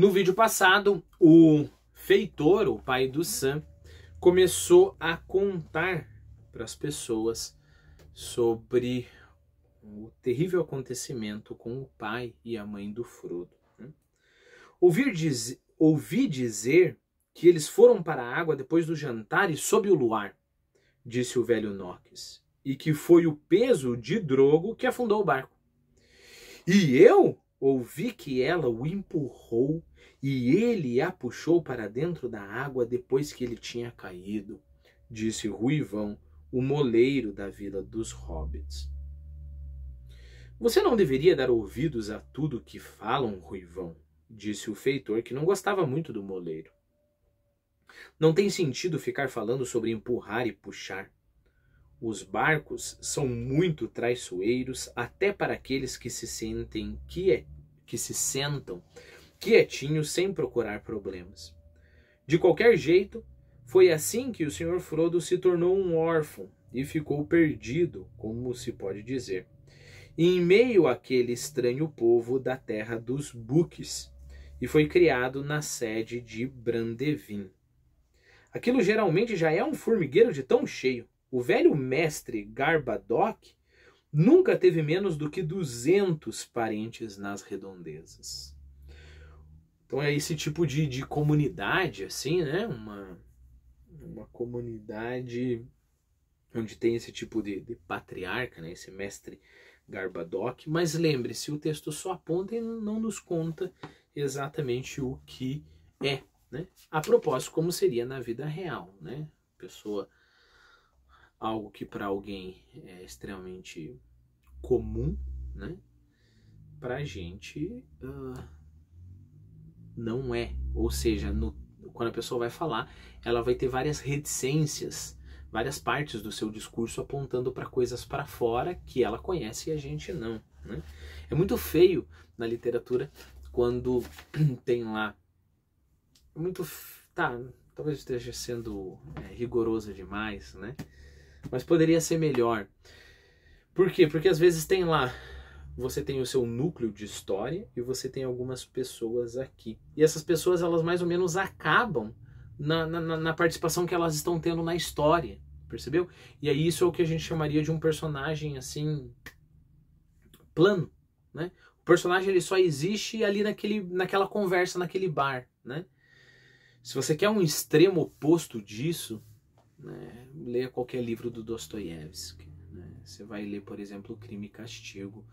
No vídeo passado, o feitor, o pai do Sam, começou a contar para as pessoas sobre o terrível acontecimento com o pai e a mãe do Frodo. Né? Ouvir diz, ouvi dizer que eles foram para a água depois do jantar e sob o luar, disse o velho Nox, e que foi o peso de Drogo que afundou o barco. E eu ouvi que ela o empurrou e ele a puxou para dentro da água depois que ele tinha caído, disse Ruivão, o moleiro da vila dos hobbits. Você não deveria dar ouvidos a tudo que falam, Ruivão, disse o feitor, que não gostava muito do moleiro. Não tem sentido ficar falando sobre empurrar e puxar. Os barcos são muito traiçoeiros até para aqueles que se sentem que, é, que se sentam quietinho, sem procurar problemas. De qualquer jeito, foi assim que o Sr. Frodo se tornou um órfão e ficou perdido, como se pode dizer, em meio àquele estranho povo da terra dos Buques, e foi criado na sede de Brandevin. Aquilo geralmente já é um formigueiro de tão cheio. O velho mestre Garbadoc nunca teve menos do que 200 parentes nas redondezas. Então é esse tipo de, de comunidade, assim, né? Uma, uma comunidade onde tem esse tipo de, de patriarca, né? Esse mestre Garbadoc. Mas lembre-se, o texto só aponta e não nos conta exatamente o que é, né? A propósito, como seria na vida real, né? Pessoa, algo que para alguém é extremamente comum, né? Para gente... Uh não é. Ou seja, no, quando a pessoa vai falar, ela vai ter várias reticências, várias partes do seu discurso apontando para coisas para fora que ela conhece e a gente não. Né? É muito feio na literatura quando tem lá. É muito. Tá, talvez esteja sendo é, rigorosa demais, né? Mas poderia ser melhor. Por quê? Porque às vezes tem lá você tem o seu núcleo de história e você tem algumas pessoas aqui. E essas pessoas, elas mais ou menos acabam na, na, na participação que elas estão tendo na história, percebeu? E aí isso é o que a gente chamaria de um personagem assim plano, né? O personagem ele só existe ali naquele, naquela conversa, naquele bar, né? Se você quer um extremo oposto disso, né, leia qualquer livro do Dostoiévski. Né? Você vai ler, por exemplo, Crime e Castigo,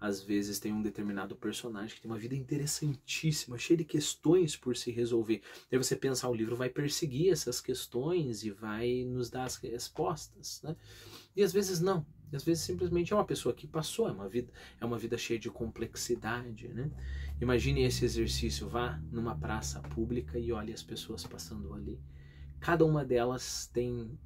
às vezes tem um determinado personagem que tem uma vida interessantíssima, cheia de questões por se resolver. aí você pensar, ah, o livro vai perseguir essas questões e vai nos dar as respostas, né? E às vezes não. E às vezes simplesmente é uma pessoa que passou, é uma vida, é uma vida cheia de complexidade, né? Imagine esse exercício, vá numa praça pública e olhe as pessoas passando ali. Cada uma delas tem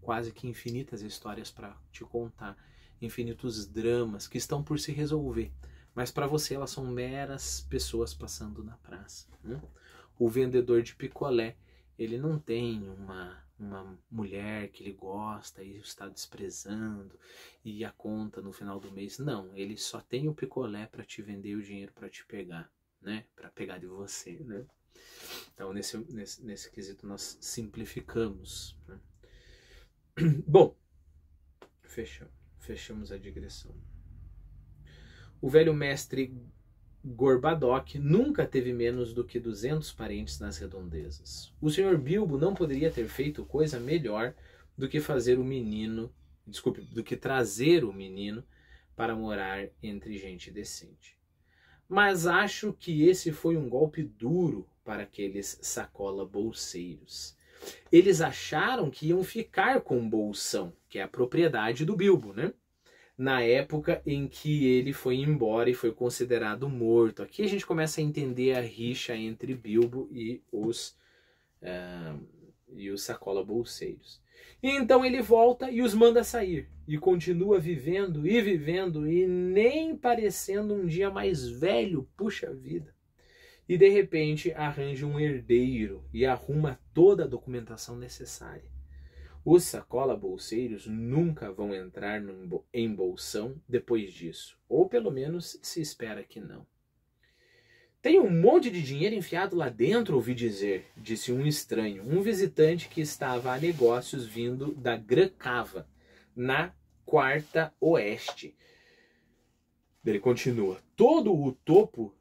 quase que infinitas histórias para te contar infinitos dramas que estão por se resolver, mas para você elas são meras pessoas passando na praça. Né? O vendedor de picolé, ele não tem uma, uma mulher que ele gosta e está desprezando e a conta no final do mês. Não, ele só tem o picolé para te vender o dinheiro para te pegar, né? Para pegar de você, né? Então, nesse, nesse, nesse quesito, nós simplificamos. Né? Bom, fechamos. Fechamos a digressão. O velho mestre Gorbadoc nunca teve menos do que 200 parentes nas redondezas. O senhor Bilbo não poderia ter feito coisa melhor do que fazer o menino, desculpe, do que trazer o menino para morar entre gente decente. Mas acho que esse foi um golpe duro para aqueles sacola bolseiros eles acharam que iam ficar com Bolsão, que é a propriedade do Bilbo, né? Na época em que ele foi embora e foi considerado morto. Aqui a gente começa a entender a rixa entre Bilbo e os, uh, e os sacola bolseiros. E então ele volta e os manda sair. E continua vivendo e vivendo e nem parecendo um dia mais velho. Puxa vida e de repente arranja um herdeiro e arruma toda a documentação necessária. Os sacola bolseiros nunca vão entrar no embolsão depois disso, ou pelo menos se espera que não. Tem um monte de dinheiro enfiado lá dentro, ouvi dizer, disse um estranho, um visitante que estava a negócios vindo da Grancava, na Quarta Oeste. Ele continua: todo o topo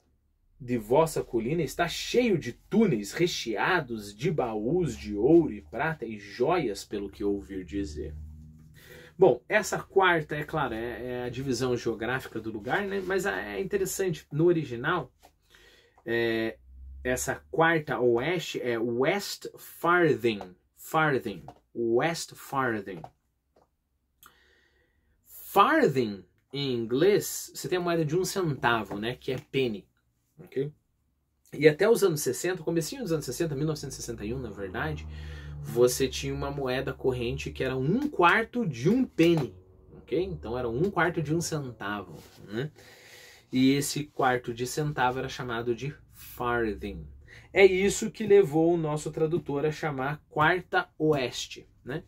de vossa colina está cheio de túneis recheados de baús de ouro e prata e joias, pelo que ouvir dizer. Bom, essa quarta, é claro, é, é, a divisão geográfica do lugar, né? mas é interessante, no original, é, essa quarta oeste é West Farthing, Farthing, West Farthing. Farthing, em inglês, você tem a moeda de um centavo, né? Que é penny ok? E até os anos 60, comecinho dos anos 60, 1961 na verdade, você tinha uma moeda corrente que era um quarto de um penny, ok? Então era um quarto de um centavo, né? E esse quarto de centavo era chamado de farthing. É isso que levou o nosso tradutor a chamar quarta oeste, né?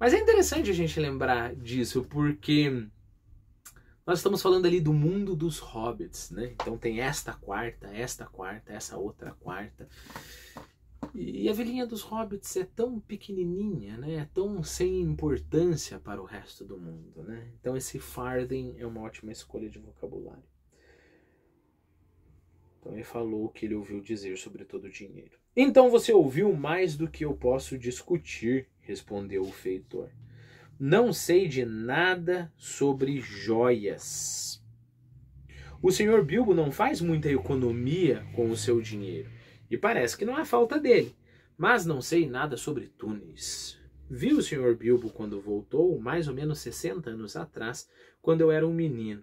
Mas é interessante a gente lembrar disso, porque nós estamos falando ali do mundo dos hobbits, né? Então tem esta quarta, esta quarta, essa outra quarta. E a vilinha dos hobbits é tão pequenininha, né? É tão sem importância para o resto do mundo, né? Então esse farthing é uma ótima escolha de vocabulário. Então ele falou o que ele ouviu dizer sobre todo o dinheiro. Então você ouviu mais do que eu posso discutir, respondeu o feitor. Não sei de nada sobre joias. O senhor Bilbo não faz muita economia com o seu dinheiro e parece que não há falta dele. Mas não sei nada sobre túneis. Vi o senhor Bilbo quando voltou, mais ou menos 60 anos atrás, quando eu era um menino.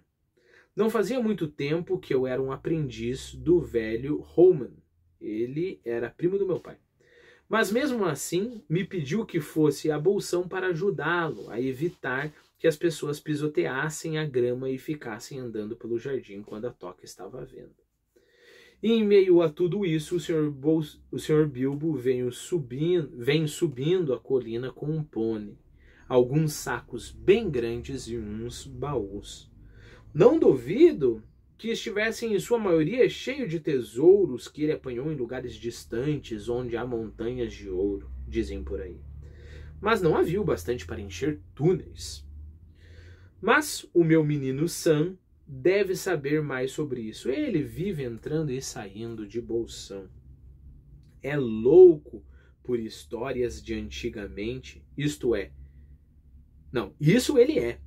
Não fazia muito tempo que eu era um aprendiz do velho Holman. Ele era primo do meu pai. Mas mesmo assim, me pediu que fosse a bolsão para ajudá-lo a evitar que as pessoas pisoteassem a grama e ficassem andando pelo jardim quando a toca estava vendo. E em meio a tudo isso, o senhor, o senhor Bilbo veio subindo, vem subindo a colina com um pônei, alguns sacos bem grandes e uns baús. Não duvido que estivessem em sua maioria cheio de tesouros que ele apanhou em lugares distantes onde há montanhas de ouro, dizem por aí. Mas não havia o bastante para encher túneis. Mas o meu menino Sam deve saber mais sobre isso. Ele vive entrando e saindo de bolsão. É louco por histórias de antigamente, isto é. Não, isso ele é.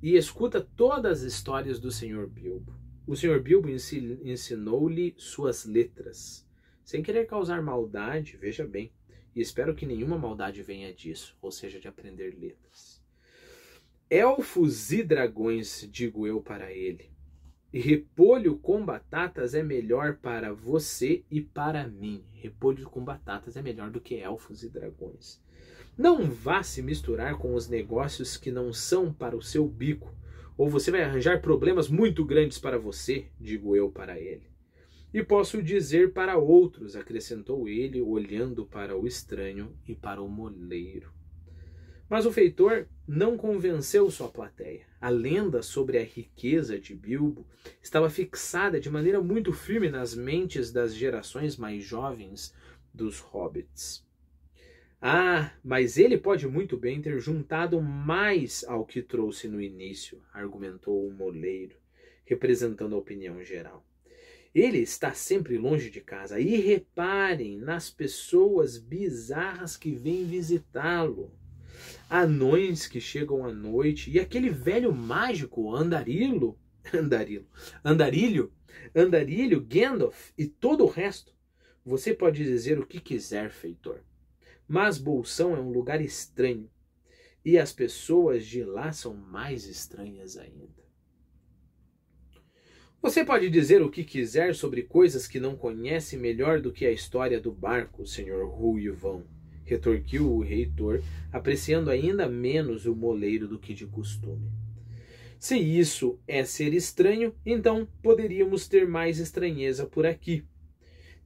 E escuta todas as histórias do senhor Bilbo. O senhor Bilbo ensinou-lhe suas letras. Sem querer causar maldade, veja bem, e espero que nenhuma maldade venha disso, ou seja, de aprender letras. Elfos e dragões, digo eu para ele. E repolho com batatas é melhor para você e para mim. Repolho com batatas é melhor do que elfos e dragões. Não vá se misturar com os negócios que não são para o seu bico ou você vai arranjar problemas muito grandes para você, digo eu para ele. E posso dizer para outros, acrescentou ele, olhando para o estranho e para o moleiro. Mas o feitor não convenceu sua plateia. A lenda sobre a riqueza de Bilbo estava fixada de maneira muito firme nas mentes das gerações mais jovens dos hobbits. Ah, mas ele pode muito bem ter juntado mais ao que trouxe no início, argumentou o moleiro, representando a opinião geral. Ele está sempre longe de casa e reparem nas pessoas bizarras que vêm visitá-lo. Anões que chegam à noite e aquele velho mágico andarilo, andarilo, andarilho, andarilho, Gandalf e todo o resto. Você pode dizer o que quiser, feitor mas Bolsão é um lugar estranho e as pessoas de lá são mais estranhas ainda. Você pode dizer o que quiser sobre coisas que não conhece melhor do que a história do barco, senhor Ruivão, retorquiu o reitor, apreciando ainda menos o moleiro do que de costume. Se isso é ser estranho, então poderíamos ter mais estranheza por aqui,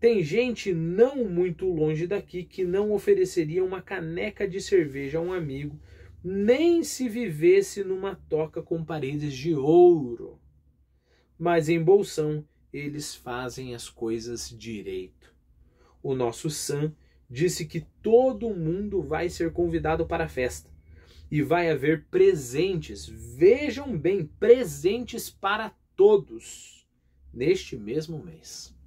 tem gente não muito longe daqui que não ofereceria uma caneca de cerveja a um amigo, nem se vivesse numa toca com paredes de ouro. Mas em Bolsão eles fazem as coisas direito. O nosso Sam disse que todo mundo vai ser convidado para a festa e vai haver presentes, vejam bem, presentes para todos neste mesmo mês.